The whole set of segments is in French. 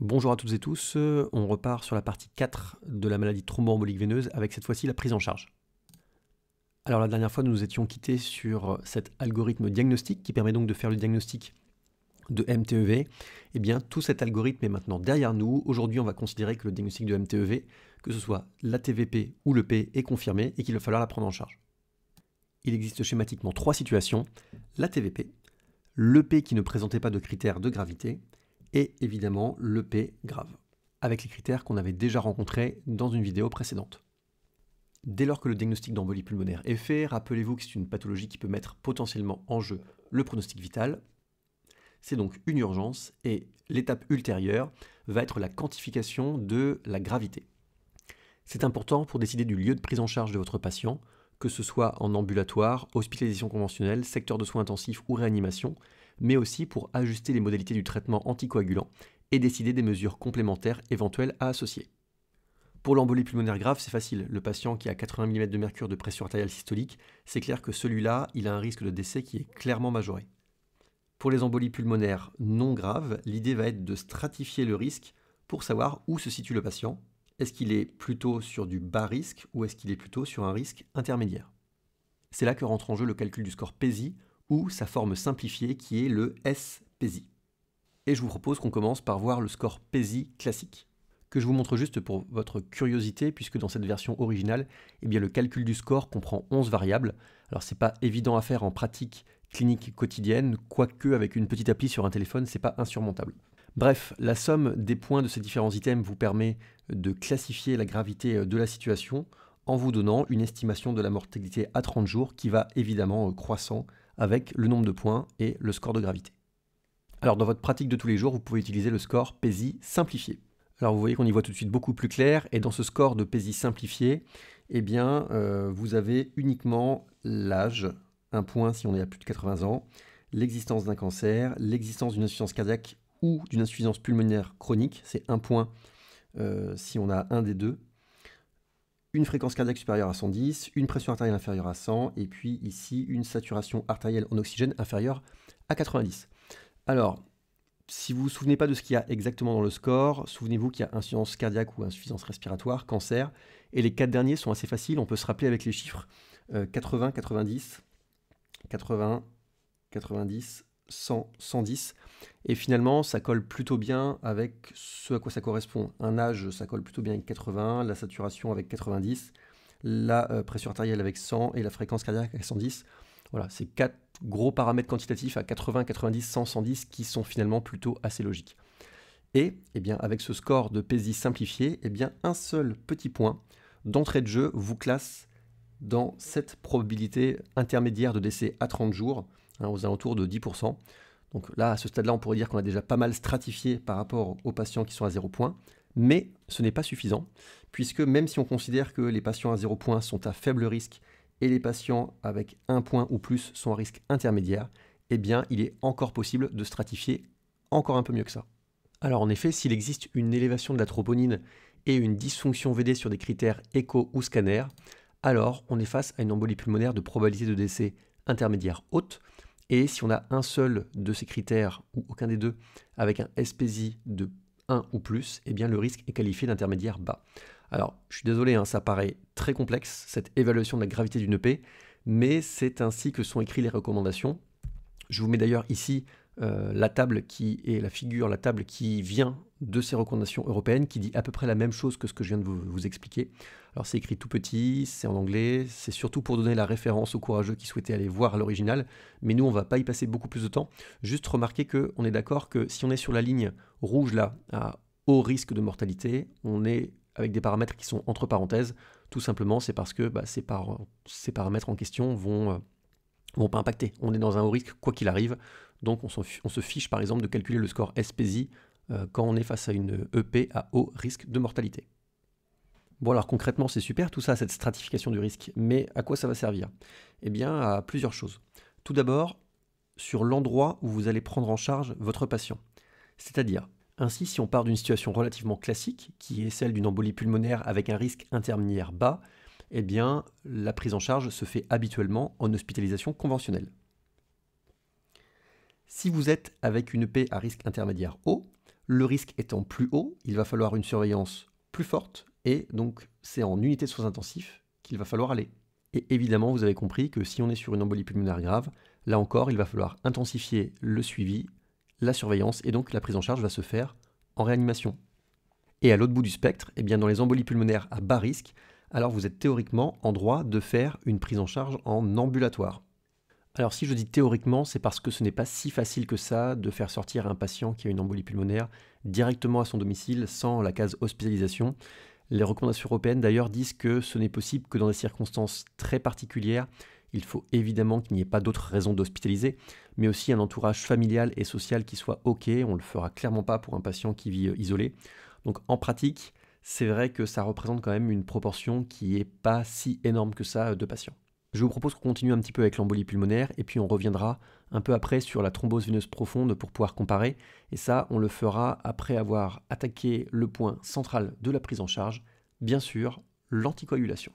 Bonjour à toutes et tous, euh, on repart sur la partie 4 de la maladie thromboembolique veineuse avec cette fois-ci la prise en charge. Alors la dernière fois nous nous étions quittés sur euh, cet algorithme diagnostique qui permet donc de faire le diagnostic de MTEV. Eh bien tout cet algorithme est maintenant derrière nous. Aujourd'hui on va considérer que le diagnostic de MTEV, que ce soit la TVP ou le P, est confirmé et qu'il va falloir la prendre en charge. Il existe schématiquement trois situations, la TVP, le P qui ne présentait pas de critères de gravité, et évidemment le P grave, avec les critères qu'on avait déjà rencontrés dans une vidéo précédente. Dès lors que le diagnostic d'embolie pulmonaire est fait, rappelez-vous que c'est une pathologie qui peut mettre potentiellement en jeu le pronostic vital. C'est donc une urgence et l'étape ultérieure va être la quantification de la gravité. C'est important pour décider du lieu de prise en charge de votre patient, que ce soit en ambulatoire, hospitalisation conventionnelle, secteur de soins intensifs ou réanimation, mais aussi pour ajuster les modalités du traitement anticoagulant et décider des mesures complémentaires éventuelles à associer. Pour l'embolie pulmonaire grave, c'est facile. Le patient qui a 80 mm de mercure de pression artérielle systolique, c'est clair que celui-là, il a un risque de décès qui est clairement majoré. Pour les embolies pulmonaires non graves, l'idée va être de stratifier le risque pour savoir où se situe le patient. Est-ce qu'il est plutôt sur du bas risque ou est-ce qu'il est plutôt sur un risque intermédiaire C'est là que rentre en jeu le calcul du score PESI ou sa forme simplifiée qui est le S-PESI. Et je vous propose qu'on commence par voir le score PESI classique, que je vous montre juste pour votre curiosité, puisque dans cette version originale, eh bien, le calcul du score comprend 11 variables. Alors c'est pas évident à faire en pratique clinique quotidienne, quoique avec une petite appli sur un téléphone, c'est pas insurmontable. Bref, la somme des points de ces différents items vous permet de classifier la gravité euh, de la situation en vous donnant une estimation de la mortalité à 30 jours qui va évidemment euh, croissant avec le nombre de points et le score de gravité. Alors dans votre pratique de tous les jours, vous pouvez utiliser le score PESI simplifié. Alors vous voyez qu'on y voit tout de suite beaucoup plus clair, et dans ce score de PESI simplifié, eh bien, euh, vous avez uniquement l'âge, un point si on est à plus de 80 ans, l'existence d'un cancer, l'existence d'une insuffisance cardiaque ou d'une insuffisance pulmonaire chronique, c'est un point euh, si on a un des deux, une fréquence cardiaque supérieure à 110, une pression artérielle inférieure à 100, et puis ici une saturation artérielle en oxygène inférieure à 90. Alors, si vous ne vous souvenez pas de ce qu'il y a exactement dans le score, souvenez-vous qu'il y a insuffisance cardiaque ou insuffisance respiratoire, cancer, et les quatre derniers sont assez faciles, on peut se rappeler avec les chiffres 80, 90, 80, 90, 100, 110. Et finalement, ça colle plutôt bien avec ce à quoi ça correspond. Un âge, ça colle plutôt bien avec 80, la saturation avec 90, la euh, pression artérielle avec 100 et la fréquence cardiaque avec 110. Voilà, ces quatre gros paramètres quantitatifs à 80, 90, 100, 110 qui sont finalement plutôt assez logiques. Et eh bien, avec ce score de PESI simplifié, eh bien, un seul petit point d'entrée de jeu vous classe dans cette probabilité intermédiaire de décès à 30 jours Hein, aux alentours de 10%. Donc là, à ce stade-là, on pourrait dire qu'on a déjà pas mal stratifié par rapport aux patients qui sont à 0 point, mais ce n'est pas suffisant, puisque même si on considère que les patients à 0 points sont à faible risque et les patients avec 1 point ou plus sont à risque intermédiaire, eh bien, il est encore possible de stratifier encore un peu mieux que ça. Alors en effet, s'il existe une élévation de la troponine et une dysfonction VD sur des critères écho ou scanner, alors on est face à une embolie pulmonaire de probabilité de décès intermédiaire haute, et si on a un seul de ces critères, ou aucun des deux, avec un SPSI de 1 ou plus, eh bien le risque est qualifié d'intermédiaire bas. Alors, je suis désolé, hein, ça paraît très complexe, cette évaluation de la gravité d'une EP, mais c'est ainsi que sont écrites les recommandations. Je vous mets d'ailleurs ici euh, la table qui est la figure, la table qui vient de ces recommandations européennes, qui dit à peu près la même chose que ce que je viens de vous, expliquer. Alors c'est écrit tout petit, c'est en anglais, c'est surtout pour donner la référence aux courageux qui souhaitaient aller voir l'original, mais nous on va pas y passer beaucoup plus de temps. Juste remarquer que on est d'accord que si on est sur la ligne rouge là, à haut risque de mortalité, on est avec des paramètres qui sont entre parenthèses, tout simplement c'est parce que bah, ces, paramètres en question vont... Euh, vont pas impacter. On est dans un haut risque, quoi qu'il arrive. Donc on, se fiche par exemple de calculer le score SPSI euh, quand on est face à une EP à haut risque de mortalité. Bon alors concrètement c'est super tout ça, cette stratification du risque, mais à quoi ça va servir Eh bien à plusieurs choses. Tout d'abord sur l'endroit où vous allez prendre en charge votre patient. C'est-à-dire, ainsi si on part d'une situation relativement classique, qui est celle d'une embolie pulmonaire avec un risque intermédiaire bas, eh bien la prise en charge se fait habituellement en hospitalisation conventionnelle. Si vous êtes avec une P à risque intermédiaire haut, le risque étant plus haut, il va falloir une surveillance plus forte, et donc c'est en unité de soins intensifs qu'il va falloir aller. Et évidemment, vous avez compris que si on est sur une embolie pulmonaire grave, là encore, il va falloir intensifier le suivi, la surveillance, et donc la prise en charge va se faire en réanimation. Et à l'autre bout du spectre, eh bien dans les embolies pulmonaires à bas risque, alors vous êtes théoriquement en droit de faire une prise en charge en ambulatoire. Alors si je dis théoriquement, c'est parce que ce n'est pas si facile que ça de faire sortir un patient qui a une embolie pulmonaire directement à son domicile sans la case hospitalisation. Les recommandations européennes d'ailleurs disent que ce n'est possible que dans des circonstances très particulières. Il faut évidemment qu'il n'y ait pas d'autres raisons d'hospitaliser, mais aussi un entourage familial et social qui soit OK. On ne le fera clairement pas pour un patient qui vit euh, isolé. Donc en pratique, c'est vrai que ça représente quand même une proportion qui n'est pas si énorme que ça euh, de patients. Je vous propose qu'on continue un petit peu avec l'embolie pulmonaire et puis on reviendra un peu après sur la thrombose veineuse profonde pour pouvoir comparer. Et ça, on le fera après avoir attaqué le point central de la prise en charge, bien sûr, l'anticoagulation.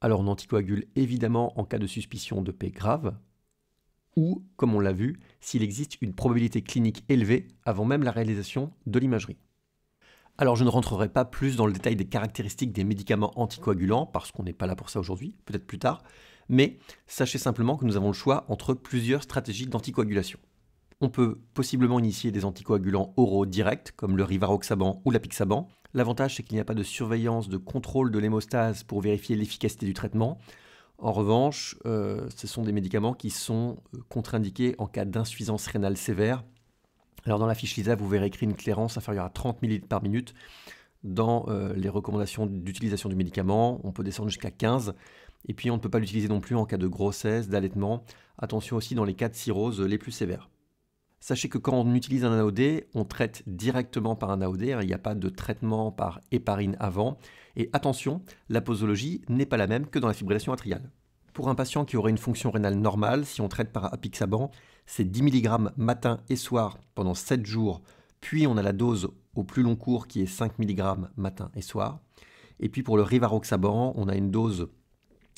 Alors on anticoagule évidemment en cas de suspicion de paix grave ou, comme on l'a vu, s'il existe une probabilité clinique élevée avant même la réalisation de l'imagerie. Alors je ne rentrerai pas plus dans le détail des caractéristiques des médicaments anticoagulants, parce qu'on n'est pas là pour ça aujourd'hui, peut-être plus tard, mais sachez simplement que nous avons le choix entre plusieurs stratégies d'anticoagulation. On peut possiblement initier des anticoagulants oraux directs, comme le rivaroxaban ou la l'apixaban. L'avantage, c'est qu'il n'y a pas de surveillance, de contrôle de l'hémostase pour vérifier l'efficacité du traitement. En revanche, euh, ce sont des médicaments qui sont euh, contre-indiqués en cas d'insuffisance rénale sévère, alors dans la fiche LISA, vous verrez écrit une clairance inférieure à 30 ml par minute. Dans euh, les recommandations d'utilisation du médicament, on peut descendre jusqu'à 15. Et puis on ne peut pas l'utiliser non plus en cas de grossesse, d'allaitement. Attention aussi dans les cas de cirrhose les plus sévères. Sachez que quand on utilise un AOD, on traite directement par un AOD, hein. il n'y a pas de traitement par héparine avant. Et attention, la posologie n'est pas la même que dans la fibrillation atriale. Pour un patient qui aurait une fonction rénale normale, si on traite par apixaban, c'est 10 mg matin et soir pendant 7 jours, puis on a la dose au plus long cours qui est 5 mg matin et soir. Et puis pour le rivaroxaban, on a une dose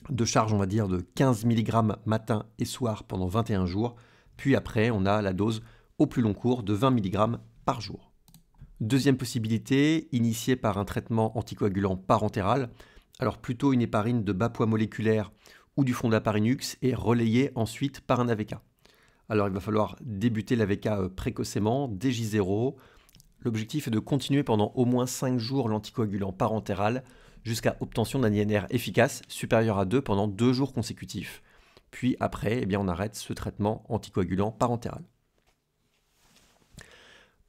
de charge, on va dire, de 15 mg matin et soir pendant 21 jours, puis après on a la dose au plus long cours de 20 mg par jour. Deuxième possibilité, initiée par un traitement anticoagulant parentéral, alors plutôt une héparine de bas poids moléculaire ou du fond d'Aparinux et relayé ensuite par un AVK. Alors il va falloir débuter l'AVK euh, précocement dès J0. L'objectif est de continuer pendant au moins 5 jours l'anticoagulant parentéral jusqu'à obtention d'un INR efficace supérieur à 2 pendant 2 jours consécutifs. Puis après, eh bien, on arrête ce traitement anticoagulant parentéral.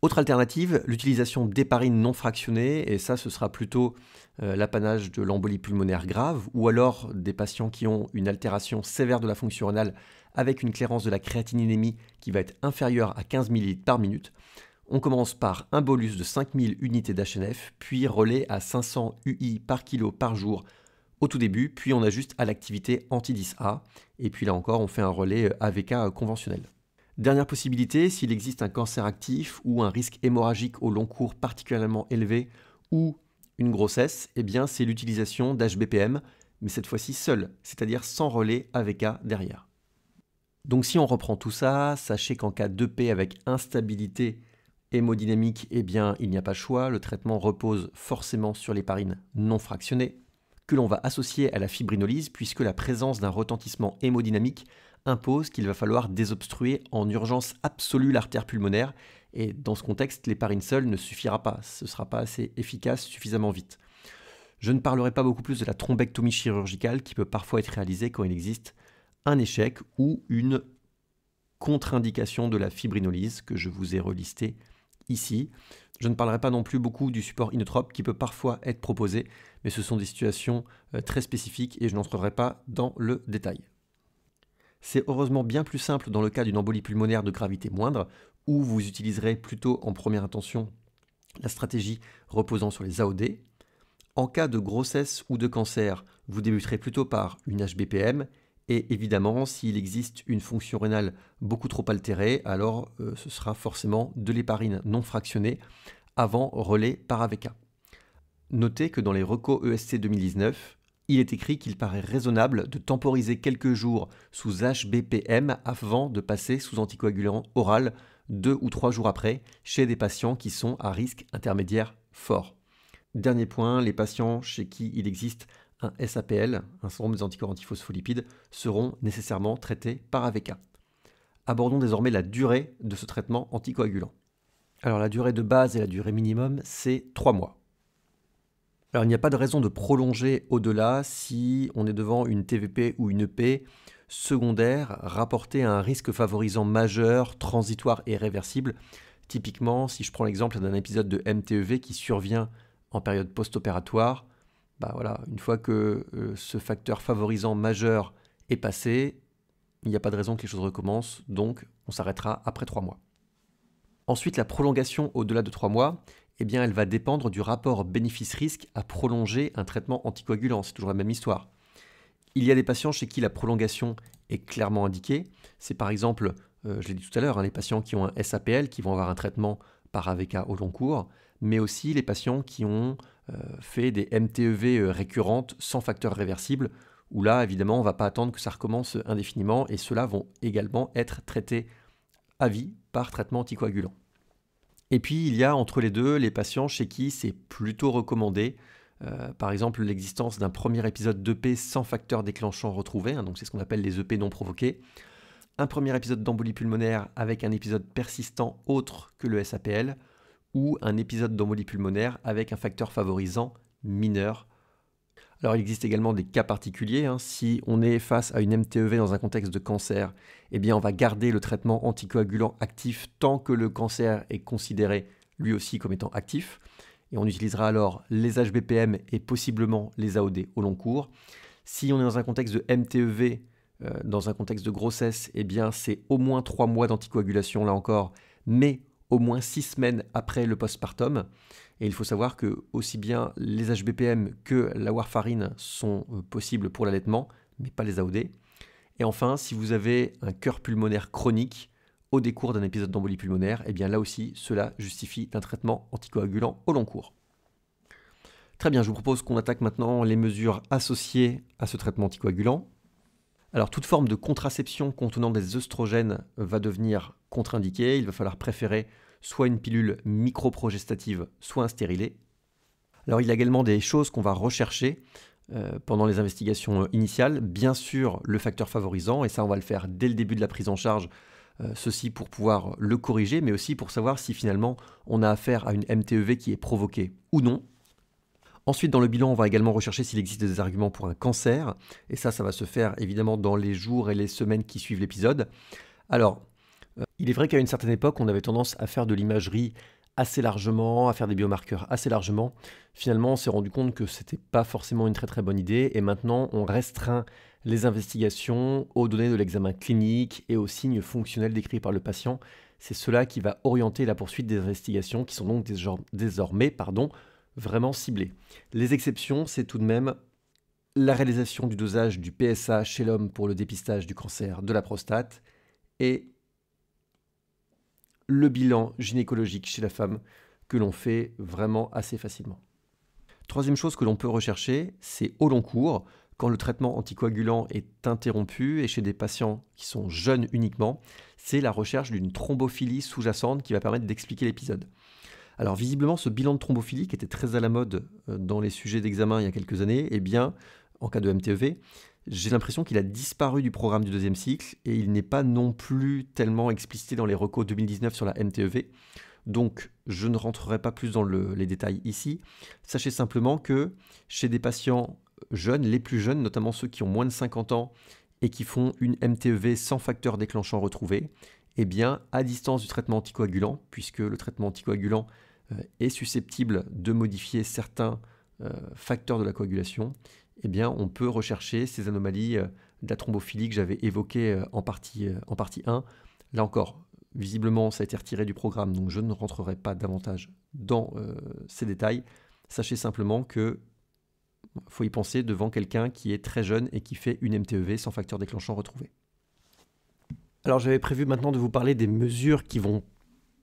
Autre alternative, l'utilisation d'héparine non fractionnée, et ça ce sera plutôt euh, l'apanage de l'embolie pulmonaire grave, ou alors des patients qui ont une altération sévère de la fonction rénale avec une clairance de la créatininémie qui va être inférieure à 15 ml par minute. On commence par un bolus de 5000 unités d'HNF, puis relais à 500 UI par kilo par jour au tout début, puis on ajuste à l'activité anti-10A, et puis là encore on fait un relais euh, AVK euh, conventionnel. Dernière possibilité, s'il existe un cancer actif ou un risque hémorragique au long cours particulièrement élevé ou une grossesse, eh bien c'est l'utilisation d'HBPM, mais cette fois-ci seul, c'est-à-dire sans relais AVK derrière. Donc si on reprend tout ça, sachez qu'en cas P avec instabilité hémodynamique, eh bien il n'y a pas choix, le traitement repose forcément sur l'héparine non fractionnée, que l'on va associer à la fibrinolyse puisque la présence d'un retentissement hémodynamique impose qu'il va falloir désobstruer en urgence absolue l'artère pulmonaire, et dans ce contexte, l'héparine seule ne suffira pas, ce ne sera pas assez efficace suffisamment vite. Je ne parlerai pas beaucoup plus de la thrombectomie chirurgicale qui peut parfois être réalisée quand il existe un échec ou une contre-indication de la fibrinolyse que je vous ai relistée ici. Je ne parlerai pas non plus beaucoup du support inotrope qui peut parfois être proposé, mais ce sont des situations euh, très spécifiques et je n'entrerai pas dans le détail. C'est heureusement bien plus simple dans le cas d'une embolie pulmonaire de gravité moindre, où vous utiliserez plutôt en première intention la stratégie reposant sur les AOD. En cas de grossesse ou de cancer, vous débuterez plutôt par une HBPM et évidemment, s'il existe une fonction rénale beaucoup trop altérée, alors euh, ce sera forcément de l'héparine non fractionnée avant relais par AVK. Notez que dans les RECO ESC 2019, il est écrit qu'il paraît raisonnable de temporiser quelques jours sous HBPM avant de passer sous anticoagulant oral deux ou trois jours après chez des patients qui sont à risque intermédiaire fort. Dernier point, les patients chez qui il existe un SAPL, un syndrome des anticorps antiphospholipides, seront nécessairement traités par AVK. Abordons désormais la durée de ce traitement anticoagulant. Alors la durée de base et la durée minimum, c'est trois mois. Alors il n'y a pas de raison de prolonger au-delà si on est devant une TVP ou une EP secondaire rapportée à un risque favorisant majeur, transitoire et réversible. Typiquement, si je prends l'exemple d'un épisode de MTEV qui survient en période post-opératoire, bah voilà, une fois que euh, ce facteur favorisant majeur est passé, il n'y a pas de raison que les choses recommencent, donc on s'arrêtera après trois mois. Ensuite, la prolongation au-delà de trois mois eh bien, elle va dépendre du rapport bénéfice-risque à prolonger un traitement anticoagulant. C'est toujours la même histoire. Il y a des patients chez qui la prolongation est clairement indiquée. C'est par exemple, euh, je l'ai dit tout à l'heure, hein, les patients qui ont un SAPL, qui vont avoir un traitement par AVK au long cours, mais aussi les patients qui ont euh, fait des MTEV euh, récurrentes sans facteur réversible, où là, évidemment, on ne va pas attendre que ça recommence indéfiniment, et ceux-là vont également être traités à vie par traitement anticoagulant. Et puis il y a entre les deux les patients chez qui c'est plutôt recommandé. Euh, par exemple, l'existence d'un premier épisode d'EP sans facteur déclenchant retrouvé, hein, donc c'est ce qu'on appelle les EP non provoqués. Un premier épisode d'embolie pulmonaire avec un épisode persistant autre que le SAPL, ou un épisode d'embolie pulmonaire avec un facteur favorisant mineur alors il existe également des cas particuliers. Hein. Si on est face à une MTEV dans un contexte de cancer, eh bien on va garder le traitement anticoagulant actif tant que le cancer est considéré lui aussi comme étant actif. Et on utilisera alors les HBPM et possiblement les AOD au long cours. Si on est dans un contexte de MTEV, euh, dans un contexte de grossesse, eh bien c'est au moins 3 mois d'anticoagulation là encore, mais au moins 6 semaines après le postpartum. Et il faut savoir que aussi bien les HBPM que la warfarine sont euh, possibles pour l'allaitement, mais pas les AOD. Et enfin, si vous avez un cœur pulmonaire chronique au décours d'un épisode d'embolie pulmonaire, et eh bien là aussi, cela justifie un traitement anticoagulant au long cours. Très bien, je vous propose qu'on attaque maintenant les mesures associées à ce traitement anticoagulant. Alors toute forme de contraception contenant des œstrogènes va devenir contre-indiquée, il va falloir préférer soit une pilule microprogestative, soit un stérilet. Alors il y a également des choses qu'on va rechercher euh, pendant les investigations euh, initiales. Bien sûr, le facteur favorisant, et ça on va le faire dès le début de la prise en charge, euh, ceci pour pouvoir le corriger, mais aussi pour savoir si finalement on a affaire à une MTEV qui est provoquée ou non. Ensuite, dans le bilan, on va également rechercher s'il existe des arguments pour un cancer, et ça, ça va se faire évidemment dans les jours et les semaines qui suivent l'épisode. Alors, il est vrai qu'à une certaine époque, on avait tendance à faire de l'imagerie assez largement, à faire des biomarqueurs assez largement. Finalement, on s'est rendu compte que ce c'était pas forcément une très très bonne idée et maintenant on restreint les investigations aux données de l'examen clinique et aux signes fonctionnels décrits par le patient. C'est cela qui va orienter la poursuite des investigations qui sont donc désormais pardon, vraiment ciblées. Les exceptions, c'est tout de même la réalisation du dosage du PSA chez l'homme pour le dépistage du cancer de la prostate et le bilan gynécologique chez la femme que l'on fait vraiment assez facilement. Troisième chose que l'on peut rechercher, c'est au long cours, quand le traitement anticoagulant est interrompu et chez des patients qui sont jeunes uniquement, c'est la recherche d'une thrombophilie sous-jacente qui va permettre d'expliquer l'épisode. Alors visiblement, ce bilan de thrombophilie qui était très à la mode euh, dans les sujets d'examen il y a quelques années, eh bien, en cas de MTEV, j'ai l'impression qu'il a disparu du programme du deuxième cycle et il n'est pas non plus tellement explicité dans les recos 2019 sur la MTEV. Donc, je ne rentrerai pas plus dans les détails ici. Sachez simplement que chez des patients jeunes, les plus jeunes, notamment ceux qui ont moins de 50 ans et qui font une MTEV sans facteur déclenchant retrouvé, eh bien, à distance du traitement anticoagulant, puisque le traitement anticoagulant euh, est susceptible de modifier certains euh, facteurs de la coagulation, eh bien, on peut rechercher ces anomalies euh, de la thrombophilie que j'avais évoquées euh, en partie, euh, en partie 1. Là encore, visiblement, ça a été retiré du programme, donc je ne rentrerai pas davantage dans ces détails. Sachez simplement que faut y penser devant quelqu'un qui est très jeune et qui fait une MTEV sans facteur déclenchant retrouvé. Alors j'avais prévu maintenant de vous parler des mesures qui vont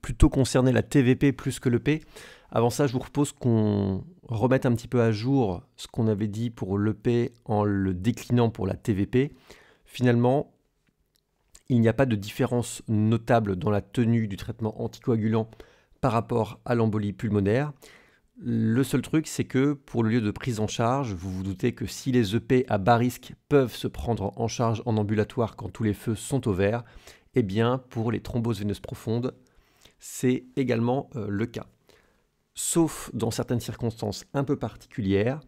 plutôt concerner la TVP plus que le P. Avant ça, je vous propose qu'on remettre un petit peu à jour ce qu'on avait dit pour l'EP en le déclinant pour la TVP, finalement, il n'y a pas de différence notable dans la tenue du traitement anticoagulant par rapport à l'embolie pulmonaire. Le seul truc, c'est que pour le lieu de prise en charge, vous vous doutez que si les EP à bas risque peuvent se prendre en charge en ambulatoire quand tous les feux sont au vert, eh bien pour les thromboses veineuses profondes, c'est également euh, le cas sauf dans certaines circonstances un peu particulières,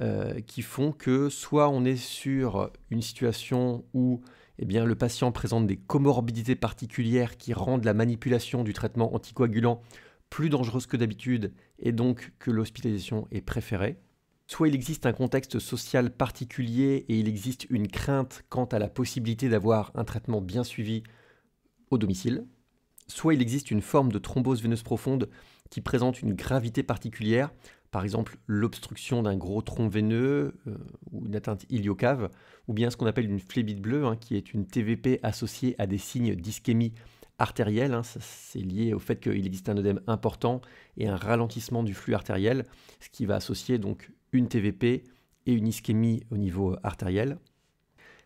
euh, qui font que soit on est sur une situation où eh bien, le patient présente des comorbidités particulières qui rendent la manipulation du traitement anticoagulant plus dangereuse que d'habitude et donc que l'hospitalisation est préférée. Soit il existe un contexte social particulier et il existe une crainte quant à la possibilité d'avoir un traitement bien suivi au domicile soit il existe une forme de thrombose veineuse profonde qui présente une gravité particulière, par exemple l'obstruction d'un gros tronc veineux euh, ou une atteinte iliocave, ou bien ce qu'on appelle une phlébite bleue, hein, qui est une TVP associée à des signes d'ischémie artérielle. Hein. c'est lié au fait qu'il existe un œdème important et un ralentissement du flux artériel, ce qui va associer donc une TVP et une ischémie au niveau artériel.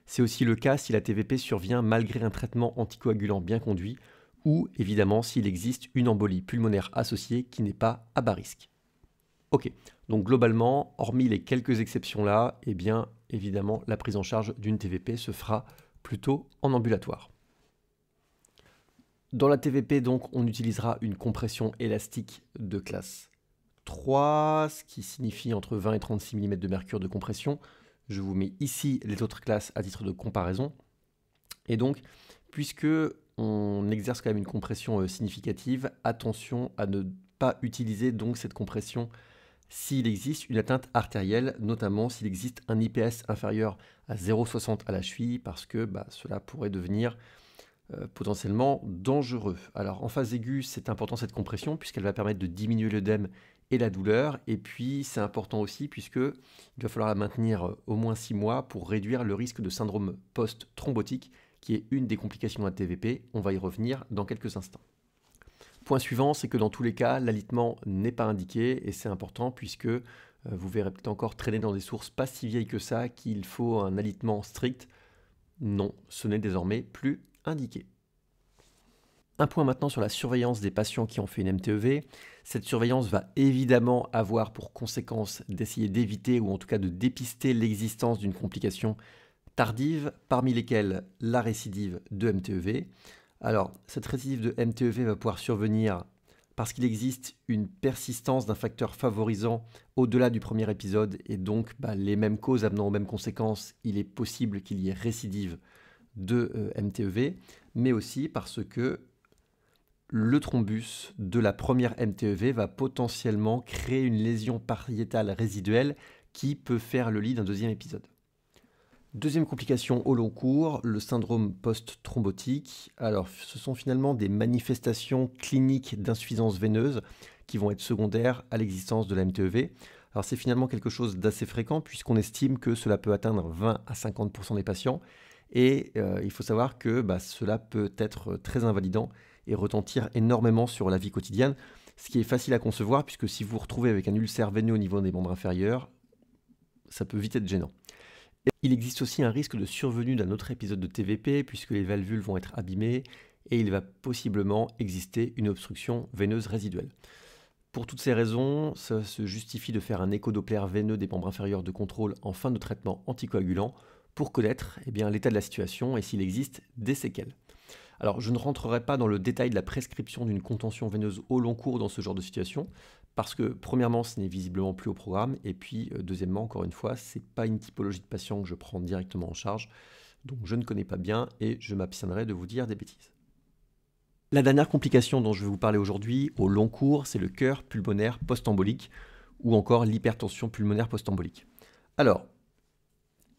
C'est aussi le cas si la TVP survient malgré un traitement anticoagulant bien conduit ou évidemment s'il existe une embolie pulmonaire associée qui n'est pas à bas risque. Ok, donc globalement, hormis les quelques exceptions-là, eh bien évidemment la prise en charge d'une TVP se fera plutôt en ambulatoire. Dans la TVP, donc, on utilisera une compression élastique de classe 3, ce qui signifie entre 20 et 36 mm de mercure de compression. Je vous mets ici les autres classes à titre de comparaison. Et donc, puisque on exerce quand même une compression euh, significative. Attention à ne pas utiliser donc cette compression s'il existe une atteinte artérielle, notamment s'il existe un IPS inférieur à 0,60 à la cheville, parce que bah, cela pourrait devenir euh, potentiellement dangereux. Alors en phase aiguë, c'est important cette compression, puisqu'elle va permettre de diminuer l'œdème et la douleur, et puis c'est important aussi, puisque il va falloir la maintenir euh, au moins 6 mois pour réduire le risque de syndrome post-thrombotique, qui est une des complications de TVP. On va y revenir dans quelques instants. Point suivant, c'est que dans tous les cas, l'alitement n'est pas indiqué et c'est important puisque euh, vous verrez peut-être encore traîner dans des sources pas si vieilles que ça qu'il faut un alitement strict. Non, ce n'est désormais plus indiqué. Un point maintenant sur la surveillance des patients qui ont fait une MTEV. Cette surveillance va évidemment avoir pour conséquence d'essayer d'éviter ou en tout cas de dépister l'existence d'une complication Tardive, parmi lesquelles la récidive de MTEV. Alors, cette récidive de MTEV va pouvoir survenir parce qu'il existe une persistance d'un facteur favorisant au-delà du premier épisode, et donc bah, les mêmes causes amenant aux mêmes conséquences, il est possible qu'il y ait récidive de euh, MTEV, mais aussi parce que le thrombus de la première MTEV va potentiellement créer une lésion pariétale résiduelle qui peut faire le lit d'un deuxième épisode. Deuxième complication au long cours, le syndrome post-thrombotique. Alors, ce sont finalement des manifestations cliniques d'insuffisance veineuse qui vont être secondaires à l'existence de la MTEV. Alors, c'est finalement quelque chose d'assez fréquent puisqu'on estime que cela peut atteindre 20 à 50 des patients. Et euh, il faut savoir que bah, cela peut être très invalidant et retentir énormément sur la vie quotidienne, ce qui est facile à concevoir puisque si vous vous retrouvez avec un ulcère veineux au niveau des membres inférieurs, ça peut vite être gênant. Il existe aussi un risque de survenue d'un autre épisode de TVP puisque les valvules vont être abîmées et il va possiblement exister une obstruction veineuse résiduelle. Pour toutes ces raisons, ça se justifie de faire un écho veineux des membres inférieurs de contrôle en fin de traitement anticoagulant pour connaître eh l'état de la situation et s'il existe des séquelles. Alors je ne rentrerai pas dans le détail de la prescription d'une contention veineuse au long cours dans ce genre de situation, parce que, premièrement, ce n'est visiblement plus au programme, et puis, euh, deuxièmement, encore une fois, ce n'est pas une typologie de patient que je prends directement en charge, donc je ne connais pas bien et je m'abstiendrai de vous dire des bêtises. La dernière complication dont je vais vous parler aujourd'hui, au long cours, c'est le cœur pulmonaire post-embolique, ou encore l'hypertension pulmonaire post-embolique. Alors,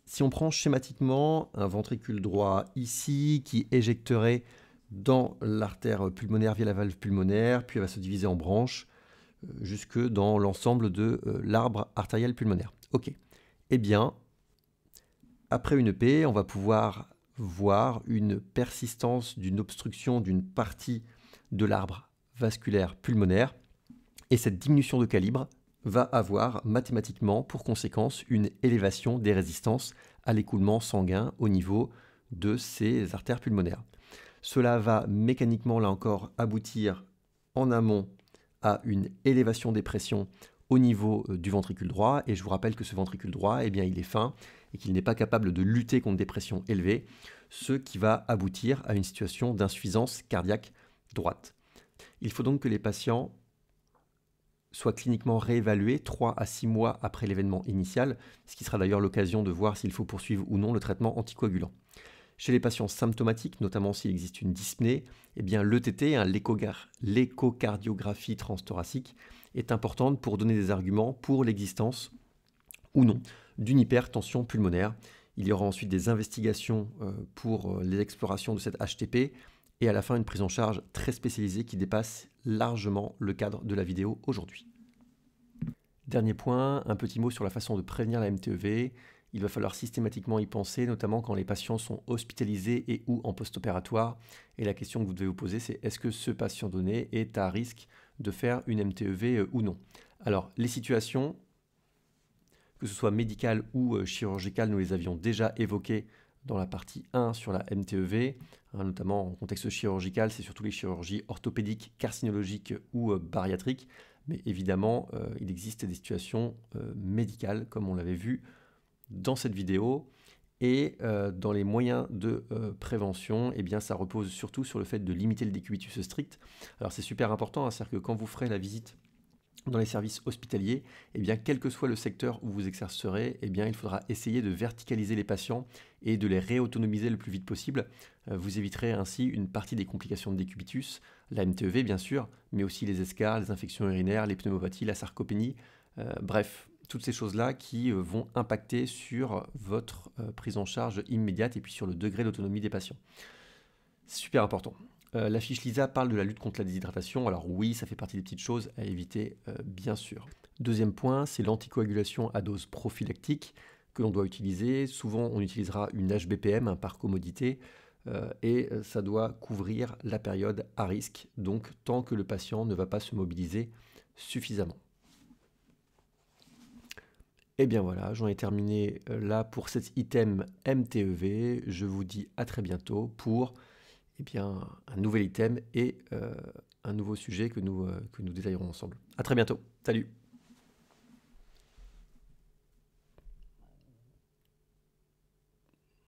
si on prend schématiquement un ventricule droit ici qui éjecterait dans l'artère pulmonaire via la valve pulmonaire, puis elle va se diviser en branches, jusque dans l'ensemble de euh, l'arbre artériel pulmonaire. Ok. Eh bien, après une EP, on va pouvoir voir une persistance d'une obstruction d'une partie de l'arbre vasculaire pulmonaire. Et cette diminution de calibre va avoir mathématiquement pour conséquence une élévation des résistances à l'écoulement sanguin au niveau de ces artères pulmonaires. Cela va mécaniquement, là encore, aboutir en amont à une élévation des pressions au niveau euh, du ventricule droit. Et je vous rappelle que ce ventricule droit, eh bien, il est fin et qu'il n'est pas capable de lutter contre des pressions élevées, ce qui va aboutir à une situation d'insuffisance cardiaque droite. Il faut donc que les patients soient cliniquement réévalués 3 à 6 mois après l'événement initial, ce qui sera d'ailleurs l'occasion de voir s'il faut poursuivre ou non le traitement anticoagulant. Chez les patients symptomatiques, notamment s'il existe une dyspnée, eh bien l'ETT, hein, l'échocardiographie transthoracique, est importante pour donner des arguments pour l'existence ou non d'une hypertension pulmonaire. Il y aura ensuite des investigations euh, pour euh, les explorations de cette HTP et à la fin une prise en charge très spécialisée qui dépasse largement le cadre de la vidéo aujourd'hui. Dernier point, un petit mot sur la façon de prévenir la MTEV il va falloir systématiquement y penser, notamment quand les patients sont hospitalisés et ou en post-opératoire. Et la question que vous devez vous poser, c'est est-ce que ce patient donné est à risque de faire une MTEV euh, ou non Alors, les situations, que ce soit médicales ou euh, chirurgicales, nous les avions déjà évoquées dans la partie 1 sur la MTEV, hein, notamment en contexte chirurgical, c'est surtout les chirurgies orthopédiques, carcinologiques ou euh, bariatriques. Mais évidemment, il existe des situations médicales, comme on l'avait vu dans cette vidéo. Et euh, dans les moyens de euh, prévention, eh bien, ça repose surtout sur le fait de limiter le décubitus strict. Alors c'est super important, hein, c'est-à-dire que quand vous ferez la visite dans les services hospitaliers, eh bien, quel que soit le secteur où vous exercerez, eh bien, il faudra essayer de verticaliser les patients et de les réautonomiser le plus vite possible. Euh, vous éviterez ainsi une partie des complications de décubitus, la MTEV bien sûr, mais aussi les escarres, les infections urinaires, les pneumopathies, la sarcopénie. bref, toutes ces choses-là qui euh, vont impacter sur euh, votre euh, prise en charge immédiate et puis sur le degré d'autonomie des patients. Super important. la fiche LISA parle de la lutte contre la déshydratation. Alors oui, ça fait partie des petites choses à éviter, bien sûr. Deuxième point, c'est l'anticoagulation à dose prophylactique que l'on doit utiliser. Souvent, on utilisera une HBPM par commodité et ça doit couvrir la période à risque, donc tant que le patient ne va pas se mobiliser suffisamment. Et eh bien voilà, j'en ai terminé euh, là pour cet item MTEV. Je vous dis à très bientôt pour eh bien, un nouvel item et euh, un nouveau sujet que nous, euh, que nous détaillerons ensemble. À très bientôt. Salut